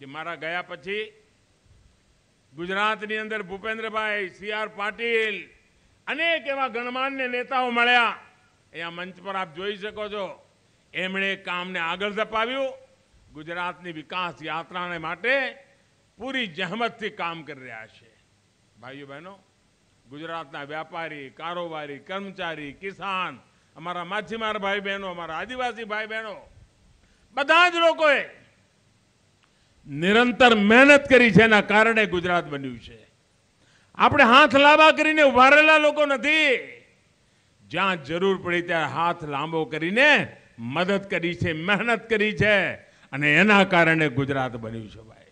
જે મારા ગયા પછી ગુજરાતની અંદર ભૂપેન્દ્રભાઈ સી આર પાટીલ અનેક એવા ગણમાન્ય નેતાઓ મળ્યા અહીંયા મંચ પર આપ જોઈ શકો છો એમણે કામને આગળ ધપાવ્યું ગુજરાતની વિકાસ યાત્રાને માટે પૂરી જહેમતથી કામ કરી રહ્યા છે ભાઈઓ બહેનો ગુજરાતના વ્યાપારી કારોબારી કર્મચારી કિસાન અમારા માછીમાર ભાઈ બહેનો અમારા આદિવાસી ભાઈ બહેનો બધા જ લોકોએ નિરંતર મહેનત કરી છે એના કારણે ગુજરાત બન્યું છે આપણે હાથ લાંબા કરીને ઉભારેલા લોકો નથી જ્યાં જરૂર પડી ત્યારે હાથ લાંબો કરીને મદદ કરી છે મહેનત કરી છે અને એના કારણે ગુજરાત બન્યું છે ભાઈ